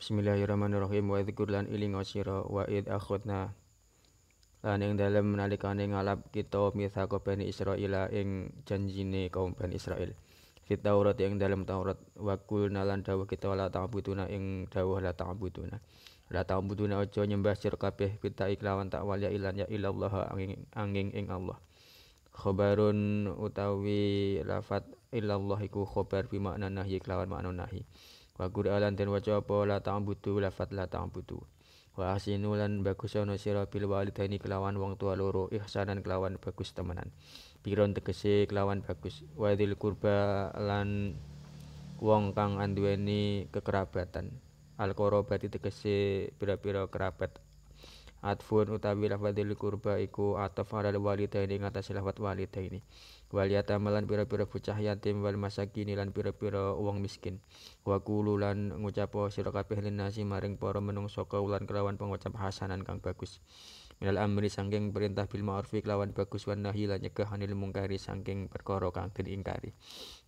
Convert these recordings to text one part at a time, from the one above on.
Bismillahirrahmanirrahim wa idzkur lan iling sira wa id akhudna lan ing dalem nalikane ngalap kita mitsaqo Bani Israil ing janjine kaum Bani Israil fit Taurat ing dalem Taurat wa qulna lan dawuh kita la ta'buduna ing dawuh la ta'buduna la ta'buduna aja nyembah sir kabeh pita iklawan tak walya ilan ya ilallah angin angin ing Allah khabarun utawi lafat ilallah iku khobar bi makna nahyi kelawan makna nahyi wa qur'an dan waca apa la ta'budu lafat la ta'budu wa asinu lan bagus ana sira bil walidaini kelawan wong tua loro ihsanan kelawan bagus temenan piron tegese kelawan bagus wa dzil qurba lan wong kang anduweni kekerabatan al qorobati tegese pira-pira kerabat Atfun utawi lafadzil kurba iku ataf ala walidaini ngatasi lafat walidaini waliyata malan pira-pira bocah yatim wal masakin lan pira-pira uang miskin wa ngucapoh lan ngucapo nasi kabeh maring para menungso lan kelawan pengucap hasanan kang bagus minal amri sangking perintah bil orfik kelawan bagus wan nahi lan nyegah anil mungkari sangking perkara kang den ingkari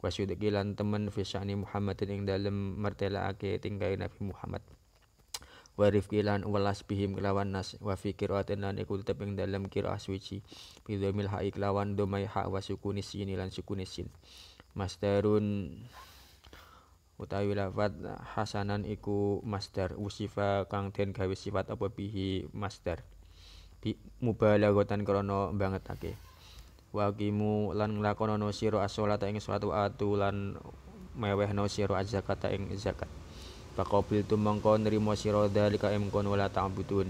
wasyudki lan temen fi sya'ni Muhammadin ing dalem martelaake tingkai Nabi Muhammad wa rifqi welas bihim kelawan nas wa fi qiraatin lan iku tetep ing dalem qiraah suci bi ha kelawan dhamai ha wa sukuni sin lan sukuni sin masdarun utawi lafat hasanan iku masdar usifa kang den gawe sifat apa bihi masdar bi mubalaghatan krana bangetake wa kimu lan nglakonono sira as-shalata ing salat atu lan mewehno sira az-zakata ing zakat faqabiltum mangko dari sira dari ing kon wala ta'budun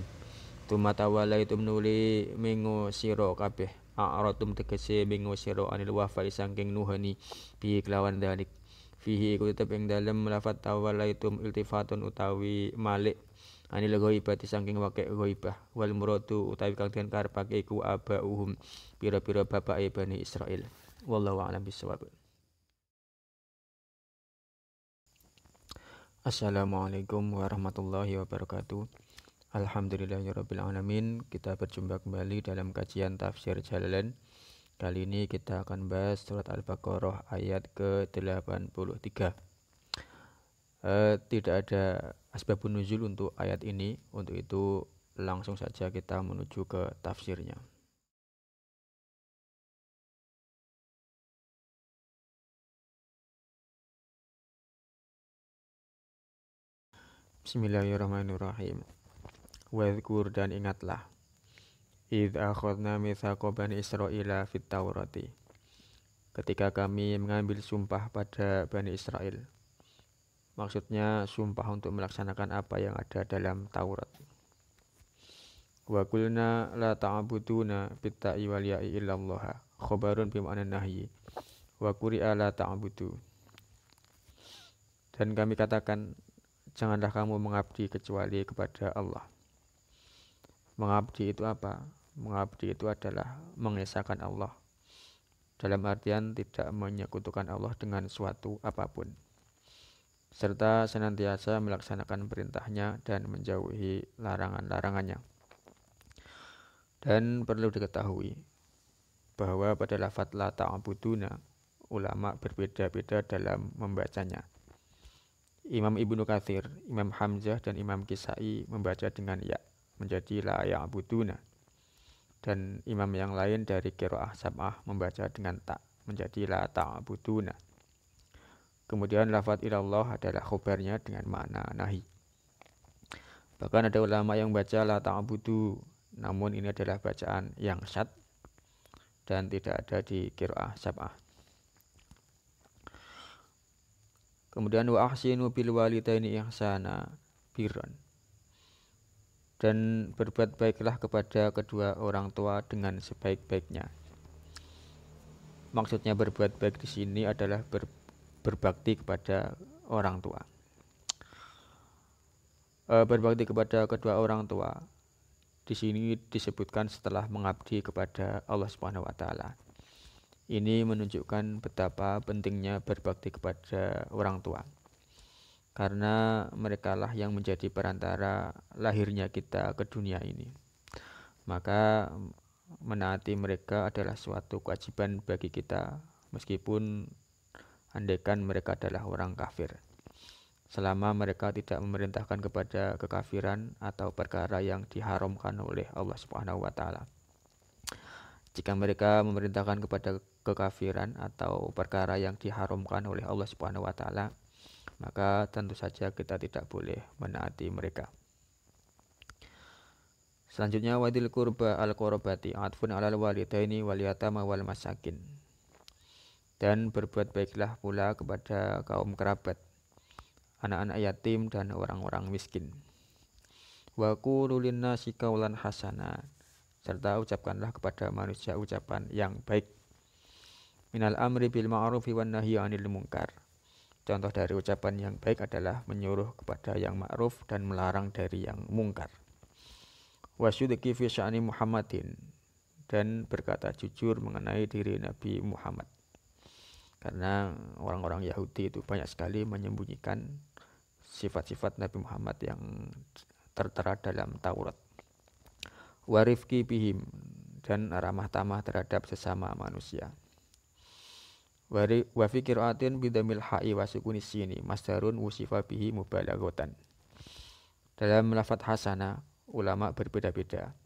tuma itu nuli mingu siro kape. a'ratum tegese mingu siro anil wafai sangking nuhani pi kelawan dalik fihi tetap yang dalam melafat tawala itu iltifatun utawi malik anil ghaibati disangking wakil ghaibah wal murotu utawi kang den karepake iku uhum. pira-pira bapake Bani Israel. wallahu a'lam bissawab Assalamualaikum warahmatullahi wabarakatuh Alhamdulillahirrabbilalamin Kita berjumpa kembali dalam kajian Tafsir jalan. Kali ini kita akan bahas surat Al-Baqarah ayat ke-83 e, Tidak ada asbabun nuzul untuk ayat ini Untuk itu langsung saja kita menuju ke tafsirnya Bismillahirrahmanirrahim. Wadhkur dan ingatlah. Id akhadna mithaqa Bani Israila fit Taurati. Ketika kami mengambil sumpah pada Bani Israel. Maksudnya sumpah untuk melaksanakan apa yang ada dalam Taurat. Wa qulna la ta'buduna bit ta'i wal ya'i illallah. Khabarun bi ma'na nahyi. Wa quri'a la ta'budu. Dan kami katakan janganlah kamu mengabdi kecuali kepada Allah. Mengabdi itu apa? Mengabdi itu adalah mengesahkan Allah. Dalam artian tidak menyekutukan Allah dengan suatu apapun. Serta senantiasa melaksanakan perintahnya dan menjauhi larangan-larangannya. Dan perlu diketahui bahwa pada lafat la ta'abuduna, ulama berbeda-beda dalam membacanya. Imam Ibnu Kathir, Imam Hamzah dan Imam Kisai membaca dengan ya menjadi la ya'buduna. Dan imam yang lain dari Qiraah Sab'ah membaca dengan tak menjadi la ta'buduna. Kemudian lafat ilallah adalah khobarnya dengan makna nahi. Bahkan ada ulama yang baca la ta'budu, namun ini adalah bacaan yang syad dan tidak ada di qiraah sab'ah. Kemudian wa ahsinu bil walidaini ihsana biron. Dan berbuat baiklah kepada kedua orang tua dengan sebaik-baiknya. Maksudnya berbuat baik di sini adalah ber, berbakti kepada orang tua. E, berbakti kepada kedua orang tua di sini disebutkan setelah mengabdi kepada Allah Subhanahu wa taala. Ini menunjukkan betapa pentingnya berbakti kepada orang tua. Karena merekalah yang menjadi perantara lahirnya kita ke dunia ini. Maka menaati mereka adalah suatu kewajiban bagi kita meskipun andekan mereka adalah orang kafir selama mereka tidak memerintahkan kepada kekafiran atau perkara yang diharamkan oleh Allah Subhanahu wa taala. Jika mereka memerintahkan kepada kekafiran atau perkara yang diharamkan oleh Allah Subhanahu wa taala, maka tentu saja kita tidak boleh menaati mereka. Selanjutnya wadil kurba al korobati atfun alal walidaini wal yatama wal masakin. Dan berbuat baiklah pula kepada kaum kerabat, anak-anak yatim dan orang-orang miskin. Wa qulu linnasi qawlan hasana serta ucapkanlah kepada manusia ucapan yang baik minal amri bil ma'rufi wan nahyi anil munkar. Contoh dari ucapan yang baik adalah menyuruh kepada yang ma'ruf dan melarang dari yang mungkar. Wasyudki fi sya'ni Muhammadin dan berkata jujur mengenai diri Nabi Muhammad. Karena orang-orang Yahudi itu banyak sekali menyembunyikan sifat-sifat Nabi Muhammad yang tertera dalam Taurat. Warifki bihim dan ramah tamah terhadap sesama manusia wa fi qiraatin bidamil ha'i wa sukuni sini masdarun wusifa bihi mubalaghatan dalam lafaz hasana ulama berbeda-beda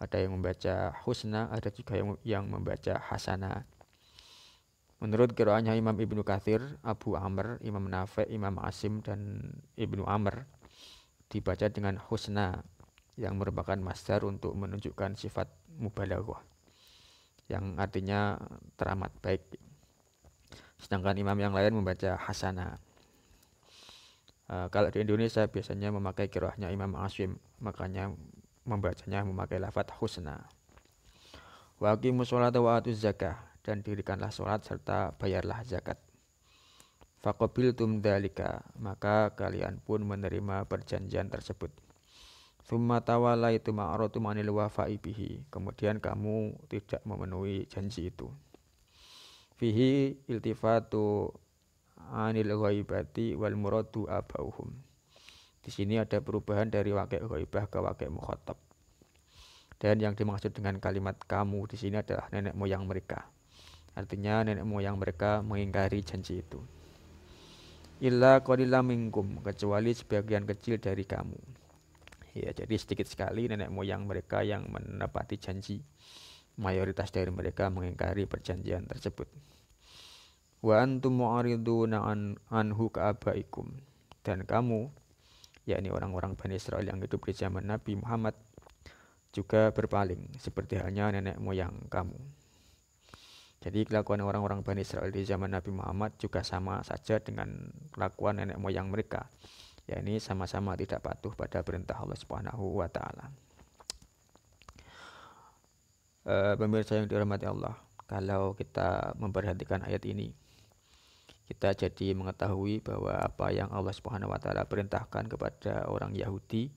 ada yang membaca husna ada juga yang, yang membaca hasana menurut kiraannya Imam Ibnu Kathir Abu Amr Imam Nafi Imam Asim dan Ibnu Amr dibaca dengan husna yang merupakan masdar untuk menunjukkan sifat mubalaghah yang artinya teramat baik sedangkan imam yang lain membaca hasanah. Uh, kalau di Indonesia biasanya memakai kiroahnya Imam aswim makanya membacanya memakai lafat husna. Waki musolat wa atu zakah dan dirikanlah sholat serta bayarlah zakat. Fakobil tum dalika maka kalian pun menerima perjanjian tersebut. Thumma tawalaitum a'ratum anil wafa'i bihi. Kemudian kamu tidak memenuhi janji itu fihi iltifatu anil ghaibati wal muradu abauhum. Di sini ada perubahan dari wakil ghaibah ke wakil mukhatab. Dan yang dimaksud dengan kalimat kamu di sini adalah nenek moyang mereka. Artinya nenek moyang mereka mengingkari janji itu. Illa qalila minkum kecuali sebagian kecil dari kamu. Ya, jadi sedikit sekali nenek moyang mereka yang menepati janji mayoritas dari mereka mengingkari perjanjian tersebut. Wa antum mu'ariduna an, anhu ka'abaikum. Dan kamu, yakni orang-orang Bani Israel yang hidup di zaman Nabi Muhammad, juga berpaling seperti halnya nenek moyang kamu. Jadi kelakuan orang-orang Bani Israel di zaman Nabi Muhammad juga sama saja dengan kelakuan nenek moyang mereka, yakni sama-sama tidak patuh pada perintah Allah Subhanahu wa taala. Eh, pemirsa yang dirahmati Allah kalau kita memperhatikan ayat ini kita jadi mengetahui bahwa apa yang Allah Subhanahu wa taala perintahkan kepada orang Yahudi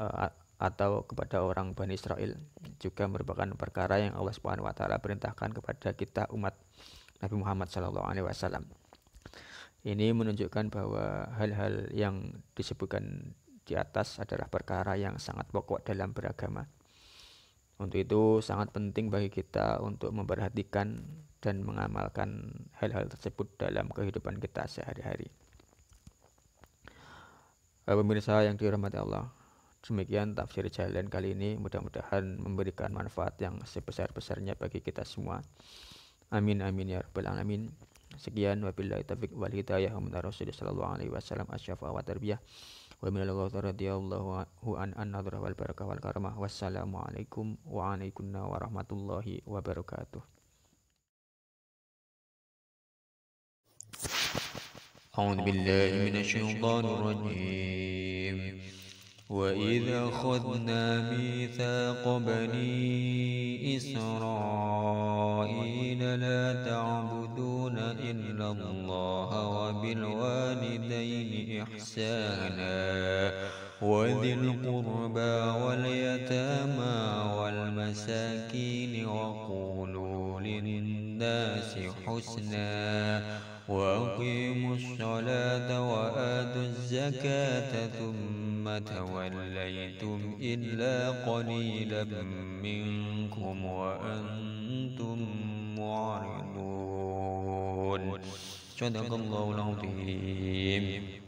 eh, atau kepada orang Bani Israel juga merupakan perkara yang Allah Subhanahu wa taala perintahkan kepada kita umat Nabi Muhammad SAW alaihi wasallam. Ini menunjukkan bahwa hal-hal yang disebutkan di atas adalah perkara yang sangat pokok dalam beragama. Untuk itu sangat penting bagi kita untuk memperhatikan dan mengamalkan hal-hal tersebut dalam kehidupan kita sehari-hari. Eh, pemirsa yang dirahmati Allah, demikian tafsir jalan kali ini mudah-mudahan memberikan manfaat yang sebesar-besarnya bagi kita semua. Amin amin ya rabbal alamin. Sekian wabillahi taufik wal hidayah wa rasulullah sallallahu alaihi wasallam wa tarbiyah. ومن الغوث رضي الله عن النظر والبركة والكرمة والسلام عليكم وعليكم ورحمة الله وبركاته أعوذ بالله من الشيطان الرجيم وإذا أخذنا ميثاق بني إسرائيل لا تعبدون تعبدون إلا الله وبالوالدين إحسانا وذي القربى واليتامى والمساكين وقولوا للناس حسنا وأقيموا الصلاة وآتوا الزكاة ثم توليتم إلا قليلا منكم وأنتم معرضون cho được công ngô lâu tìm